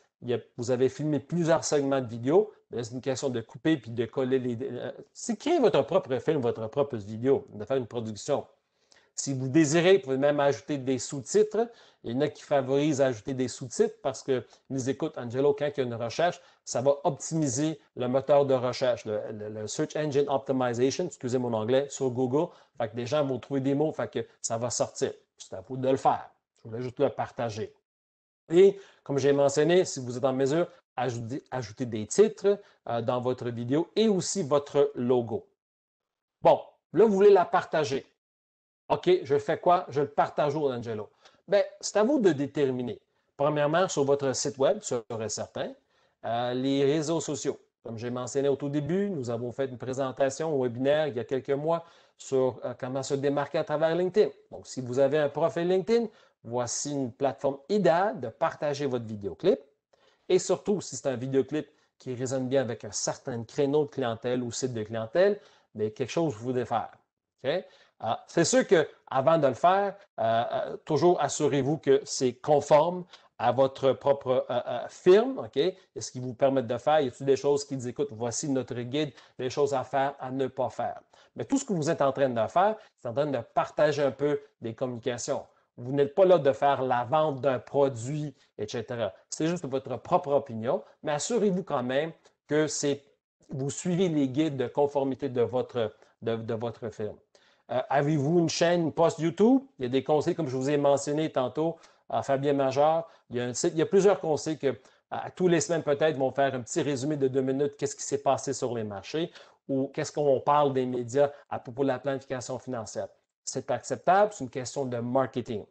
vous avez filmé plusieurs segments de vidéo, c'est une question de couper puis de coller les. Euh, c'est créer votre propre film, votre propre vidéo, de faire une production. Si vous désirez, vous pouvez même ajouter des sous-titres. Il y en a qui favorisent ajouter des sous-titres parce que nous écoutent Angelo quand il y a une recherche, ça va optimiser le moteur de recherche, le, Search Engine Optimization, excusez mon anglais, sur Google. Fait que les gens vont trouver des mots, fait que ça va sortir. C'est à vous de le faire. Je voulais juste le partager. Et comme j'ai mentionné, si vous êtes en mesure, ajoutez, des titres euh, dans votre vidéo et aussi votre logo. Bon, là, vous voulez la partager. OK, je fais quoi? Je le partage au Angelo. Bien, c'est à vous de déterminer. Premièrement, sur votre site web, ce serait certain, euh, les réseaux sociaux. Comme j'ai mentionné au tout début, nous avons fait une présentation au webinaire il y a quelques mois sur euh, comment se démarquer à travers LinkedIn. Donc, si vous avez un profil LinkedIn, voici une plateforme idéale de partager votre vidéoclip. Et surtout, si c'est un vidéoclip qui résonne bien avec un certain créneau de clientèle ou site de clientèle, mais quelque chose que vous devez faire. Ah, c'est sûr qu'avant de le faire, euh, euh, toujours assurez-vous que c'est conforme à votre propre euh, firme, OK? ce qui vous permet de faire, y a t des choses qui disent, écoute, voici notre guide, des choses à faire, à ne pas faire. Mais tout ce que vous êtes en train de faire, c'est en train de partager un peu des communications. Vous n'êtes pas là de faire la vente d'un produit, etc. C'est juste votre propre opinion, mais assurez-vous quand même que vous suivez les guides de conformité de votre, de, votre firme. Euh, avez-vous une chaîne post YouTube? Il y a des conseils, comme je vous ai mentionné tantôt à Fabien Major. Il y a, il y plusieurs conseils que à, tous les semaines peut-être vont faire un petit résumé de deux minutes, qu'est-ce qui s'est passé sur les marchés ou qu'est-ce qu'on parle des médias à propos de la planification financière c'est acceptable, c'est une question de marketing.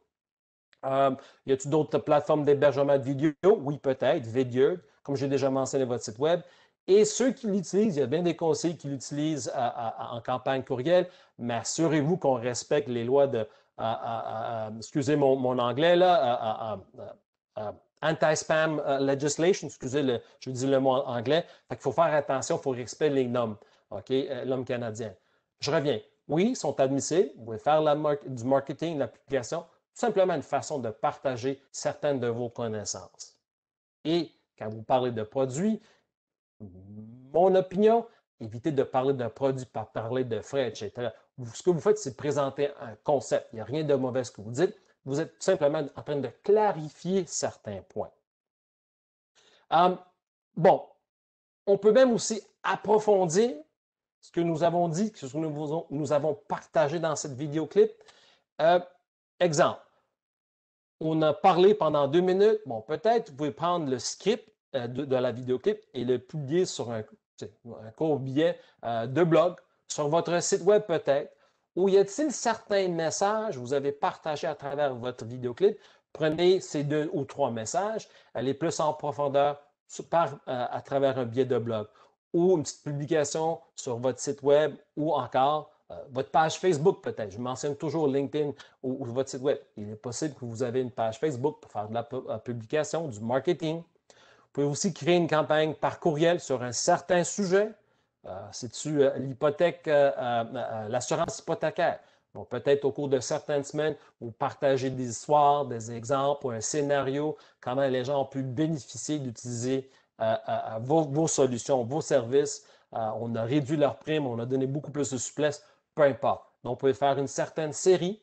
Euh, y a-t-il d'autres plateformes d'hébergement de vidéos? Oui, peut-être. Video, comme j'ai déjà mentionné votre site web. Et ceux qui l'utilisent, il y a bien des conseils qui l'utilisent en campagne courriel, mais assurez-vous qu'on respecte les lois de, excusez mon, anglais là, anti-spam euh, legislation, excusez le, je dis le mot anglais. il faut faire attention, il faut respecter les noms, OK, euh, l'homme canadien. Je reviens. Oui, sont admissibles. Vous pouvez faire du marketing, de tout simplement une façon de partager certaines de vos connaissances. Et quand vous parlez de produits, mon opinion, évitez de parler de produits, par parler de frais, etc. Ce que vous faites, c'est présenter un concept. Il n'y a rien de mauvais ce que vous dites. Vous êtes tout simplement en train de clarifier certains points. Hum, bon, on peut même aussi approfondir ce que nous avons dit, ce que nous, avons partagé dans cette vidéoclip. Euh, exemple, on a parlé pendant deux minutes. Bon, peut-être vous pouvez prendre le script euh, de, la vidéoclip et le publier sur un, court billet euh, de blog, sur votre site web peut-être. Ou y a-t-il certains messages que vous avez partagés à travers votre vidéoclip? Prenez ces deux ou trois messages, allez plus en profondeur à travers un billet de blog ou une petite publication sur votre site web ou encore euh, votre page Facebook peut-être. Je mentionne toujours LinkedIn ou, votre site web. Il est possible que vous avez une page Facebook pour faire de la euh, publication, du marketing. Vous pouvez aussi créer une campagne par courriel sur un certain sujet. Euh, c'est-tu l'hypothèque, l'assurance hypothécaire? Bon, peut-être au cours de certaines semaines, vous partagez des histoires, des exemples, un scénario, comment les gens ont pu bénéficier d'utiliser à, vos, solutions, vos services. Euh, on a réduit leurs primes, on a donné beaucoup plus de souplesse, peu importe. Donc, vous pouvez faire une certaine série.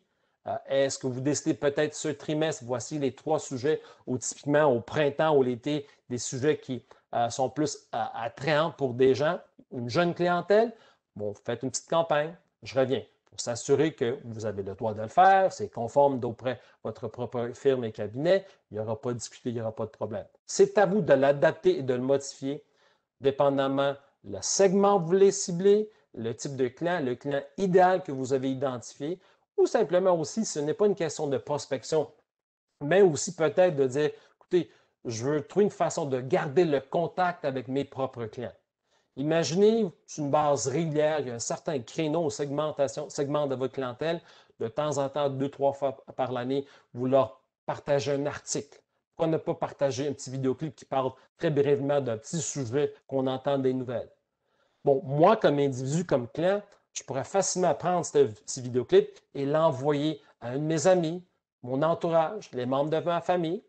Euh, est-ce que vous décidez peut-être ce trimestre, voici les trois sujets, ou typiquement au printemps ou l'été, des sujets qui euh, sont plus attrayants pour des gens, une jeune clientèle? Bon, faites une petite campagne, je reviens pour s'assurer que vous avez le droit de le faire, c'est conforme d'auprès votre propre firme et cabinet, il n'y aura pas de difficulté, il n'y aura pas de problème. C'est à vous de l'adapter et de le modifier dépendamment le segment que vous voulez cibler, le type de client, le client idéal que vous avez identifié, ou simplement aussi, ce n'est pas une question de prospection, mais aussi peut-être de dire, écoutez, je veux trouver une façon de garder le contact avec mes propres clients. Imaginez une base régulière, il y a un certain créneau, segmentation, segment de votre clientèle. De temps en temps, deux, trois fois par l'année, vous leur partagez un article. Pourquoi ne pas partager un petit vidéoclip qui parle très brièvement d'un petit sujet qu'on entend des nouvelles? Bon, moi, comme individu, comme client, je pourrais facilement prendre ce petit vidéoclip et l'envoyer à un de mes amis, mon entourage, les membres de ma famille,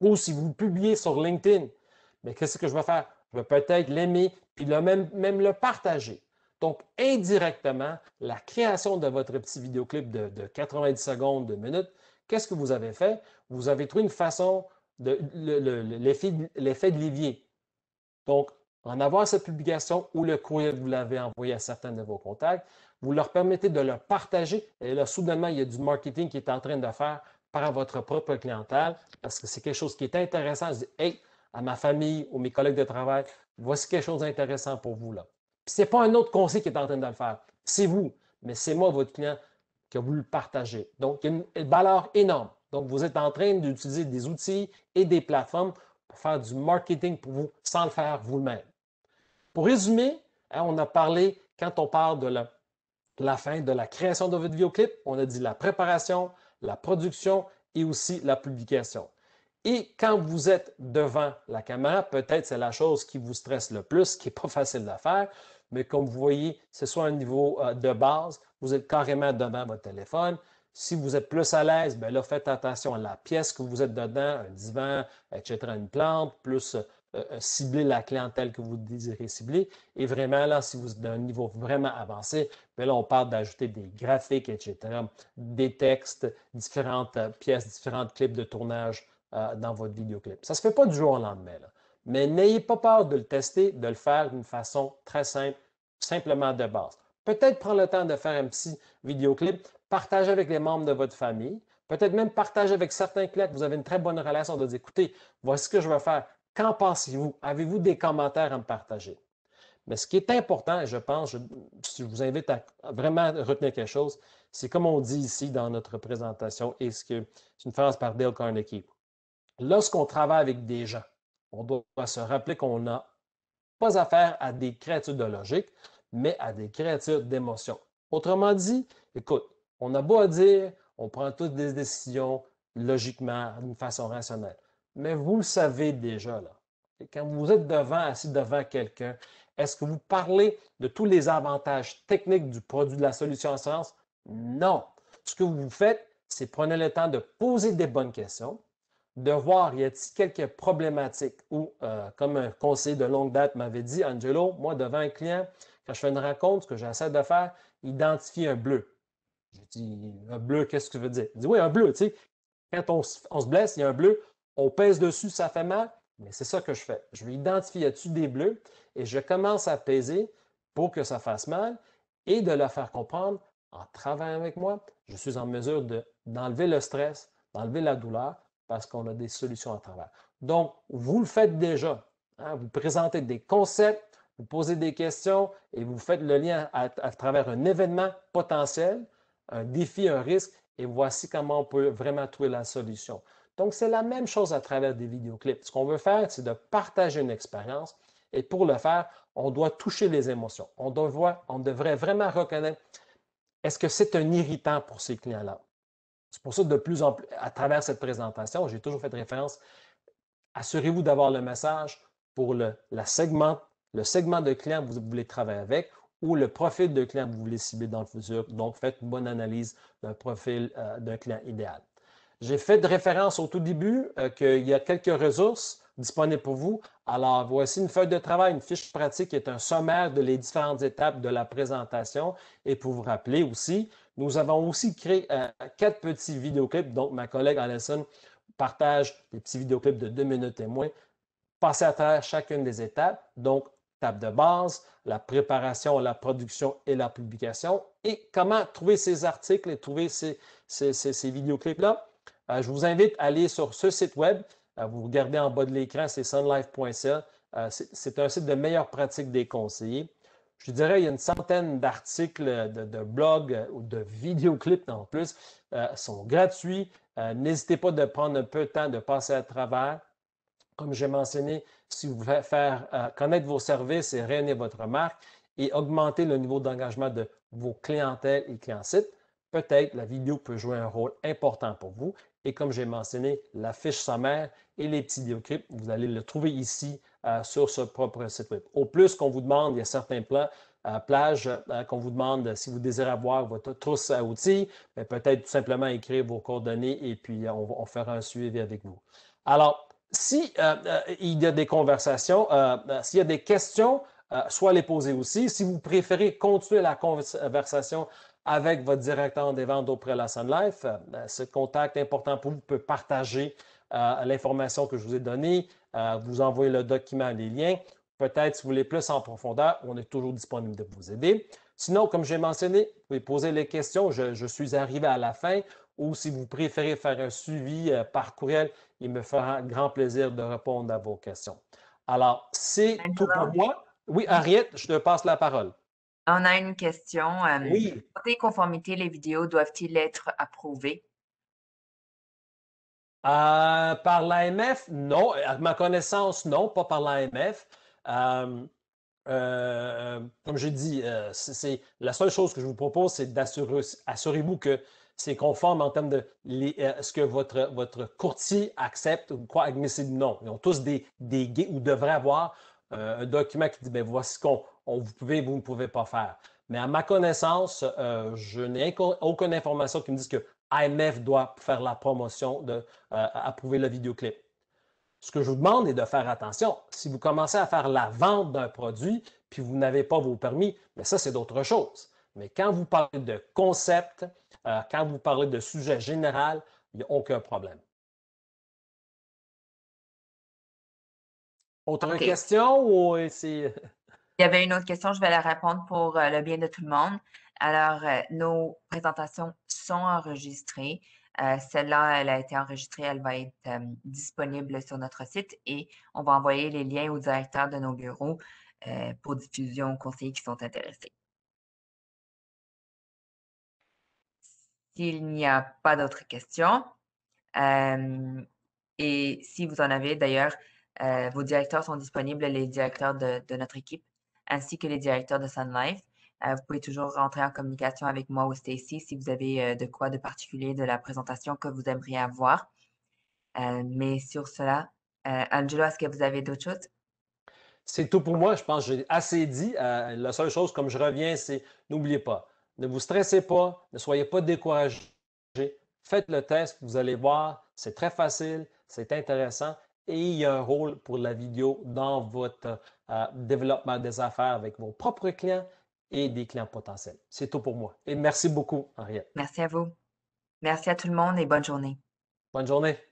ou si vous le publiez sur LinkedIn. Mais qu'est-ce que je vais faire? Je vais peut-être l'aimer il a même, le partager. Donc, indirectement, la création de votre petit vidéoclip de, 90 secondes, de minutes, qu'est-ce que vous avez fait? Vous avez trouvé une façon de l'effet de levier. Donc, en avoir cette publication ou le courrier que vous l'avez envoyé à certains de vos contacts, vous leur permettez de le partager et là, soudainement, il y a du marketing qui est en train de faire par votre propre clientèle parce que c'est quelque chose qui est intéressant. Je dis, hey, à ma famille, ou mes collègues de travail, voici quelque chose d'intéressant pour vous là. n'est pas un autre conseil qui est en train de le faire, c'est vous, mais c'est moi, votre client, que vous le partagez. Donc, il y a une valeur énorme. Donc, vous êtes en train d'utiliser des outils et des plateformes pour faire du marketing pour vous sans le faire vous-même. Pour résumer, hein, on a parlé, quand on parle de la, la fin de la création de votre vidéoclip, on a dit la préparation, la production et aussi la publication. Et quand vous êtes devant la caméra, peut-être c'est la chose qui vous stresse le plus, qui n'est pas facile à faire, mais comme vous voyez, ce soit un niveau euh, de base, vous êtes carrément devant votre téléphone. Si vous êtes plus à l'aise, ben là, faites attention à la pièce que vous êtes dedans, un divan, etc., une plante, plus euh, euh, cibler la clientèle que vous désirez cibler. Et vraiment, là, si vous êtes d'un niveau vraiment avancé, ben on parle d'ajouter des graphiques, etc., des textes, différentes pièces, différents clips de tournage, euh, dans votre vidéoclip. Ça ne se fait pas du jour au lendemain, mais n'ayez pas peur de le tester, de le faire d'une façon très simple, simplement de base. Peut-être prendre le temps de faire un petit vidéoclip, partager avec les membres de votre famille, peut-être même partager avec certains clients que vous avez une très bonne relation, de dire, écoutez, voici ce que je veux faire, qu'en pensez-vous? Avez-vous des commentaires à me partager? Mais ce qui est important, et je pense, je, vous invite à vraiment retenir quelque chose, c'est comme on dit ici dans notre présentation, et c'est une phrase par Dale Carnegie lorsqu'on travaille avec des gens, on doit se rappeler qu'on n'a pas affaire à des créatures de logique, mais à des créatures d'émotion. Autrement dit, écoute, on a beau dire, on prend toutes des décisions logiquement, d'une façon rationnelle. Mais vous le savez déjà, là. Et quand vous êtes devant, assis devant quelqu'un, est-ce que vous parlez de tous les avantages techniques du produit de la solution en science? Non. Ce que vous faites, c'est prenez le temps de poser des bonnes questions, de voir, y a t quelques problématiques ou, euh, comme un conseiller de longue date m'avait dit, Angelo, moi, devant un client, quand je fais une rencontre, ce que j'essaie de faire, identifier un bleu. Je dis, un bleu, qu'est-ce que tu veux dire? Il dit, oui, un bleu, tu sais, quand on, se blesse, il y a un bleu, on pèse dessus, ça fait mal, mais c'est ça que je fais. Je vais identifier, y a des bleus? Et je commence à peser pour que ça fasse mal et de le faire comprendre, en travaillant avec moi, je suis en mesure d'enlever le stress, d'enlever la douleur, parce qu'on a des solutions à travers. Donc, vous le faites déjà. Hein. Vous présentez des concepts, vous posez des questions et vous faites le lien à, travers un événement potentiel, un défi, un risque, et voici comment on peut vraiment trouver la solution. Donc, c'est la même chose à travers des vidéoclips. Ce qu'on veut faire, c'est de partager une expérience. Et pour le faire, on doit toucher les émotions. On, doit, on devrait vraiment reconnaître est-ce que c'est un irritant pour ces clients-là? C'est pour ça de plus en plus, à travers cette présentation, j'ai toujours fait référence, assurez-vous d'avoir le message pour le, segment, de client que vous voulez travailler avec ou le profil de client que vous voulez cibler dans le futur. Donc, faites une bonne analyse d'un profil euh, d'un client idéal. J'ai fait de référence au tout début euh, qu'il y a quelques ressources disponibles pour vous. Alors, voici une feuille de travail, une fiche pratique qui est un sommaire de les différentes étapes de la présentation. Et pour vous rappeler aussi, nous avons aussi créé euh, quatre petits vidéoclips. Donc, ma collègue Alison partage des petits vidéoclips de deux minutes et moins. Passer à travers chacune des étapes. Donc, étape de base, la préparation, la production et la publication. Et comment trouver ces articles et trouver ces, ces, vidéoclips-là? Euh, je vous invite à aller sur ce site web. Euh, vous regardez en bas de l'écran, c'est sunlife.ca. c'est un site de meilleure pratique des conseillers je dirais, il y a une centaine d'articles, de, blogs euh, ou de vidéoclips en plus, euh, sont gratuits. Euh, n'hésitez pas de prendre un peu de temps de passer à travers. Comme j'ai mentionné, si vous voulez faire connaître vos services et réunir votre marque et augmenter le niveau d'engagement de vos clientèles et clients sites, peut-être la vidéo peut jouer un rôle important pour vous. Et comme j'ai mentionné, la fiche sommaire et les petits vidéoclips, vous allez le trouver ici euh, sur ce propre site web. Au plus qu'on vous demande, il y a certains plans euh, plage euh, qu'on vous demande si vous désirez avoir votre trousse à outils, ben, peut-être tout simplement écrire vos coordonnées et puis on, fera un suivi avec vous. Alors, si il y a des conversations, s'il y a des questions, soit les poser aussi. Si vous préférez continuer la conversation avec votre directeur des ventes auprès de la Sun Life, ce contact important pour vous peut partager l'information que je vous ai donnée, euh, vous envoyez le document, les liens. Peut-être si vous voulez plus en profondeur, on est toujours disponible de vous aider. Sinon, comme j'ai mentionné, vous pouvez poser les questions. Je, suis arrivé à la fin. Ou si vous préférez faire un suivi euh, par courriel, il me fera grand plaisir de répondre à vos questions. Alors, c'est tout pour moi. Oui, Ariette, je te passe la parole. On a une question. Euh, oui. Côté conformité, les vidéos doivent-ils être approuvées? Euh, par l'AMF, non. À ma connaissance, non, pas par l'AMF. Euh, euh, comme je dit, c'est la seule chose que je vous propose, c'est d'assurer vous que c'est conforme en termes de ce que votre, courtier accepte ou quoi admissible non. Ils ont tous des, des ou devraient avoir un document qui dit ben voici ce qu'on vous pouvez vous ne pouvez pas faire. Mais à ma connaissance, je n'ai aucune information qui me dise que AMF doit faire la promotion de euh, approuver le vidéoclip. Ce que je vous demande est de faire attention. Si vous commencez à faire la vente d'un produit puis vous n'avez pas vos permis, mais ça c'est d'autre chose. Mais quand vous parlez de concept, euh, quand vous parlez de sujet général, il n'y a aucun problème. Autre question ou Il y avait une autre question, je vais la répondre pour euh, le bien de tout le monde. Alors, euh, nos présentations sont enregistrées. Euh, celle-là, elle a été enregistrée, elle va être euh, disponible sur notre site et on va envoyer les liens aux directeurs de nos bureaux pour diffusion aux conseillers qui sont intéressés. S'il n'y a pas d'autres questions, et si vous en avez d'ailleurs, vos directeurs sont disponibles, les directeurs de, de notre équipe ainsi que les directeurs de Sun euh, vous pouvez toujours rentrer en communication avec moi ou Stacy si vous avez euh, de quoi de particulier de la présentation que vous aimeriez avoir. Euh, mais sur cela, Angelo, est-ce que vous avez d'autres choses? C'est tout pour moi. Je pense que j'ai assez dit. la seule chose, comme je reviens, c'est n'oubliez pas, ne vous stressez pas, ne soyez pas découragés. Faites le test, vous allez voir, c'est très facile, c'est intéressant et il y a un rôle pour la vidéo dans votre développement des affaires avec vos propres clients, et des clients potentiels. C'est tout pour moi. Et merci beaucoup, Henriette. Merci à vous. Merci à tout le monde et bonne journée. Bonne journée.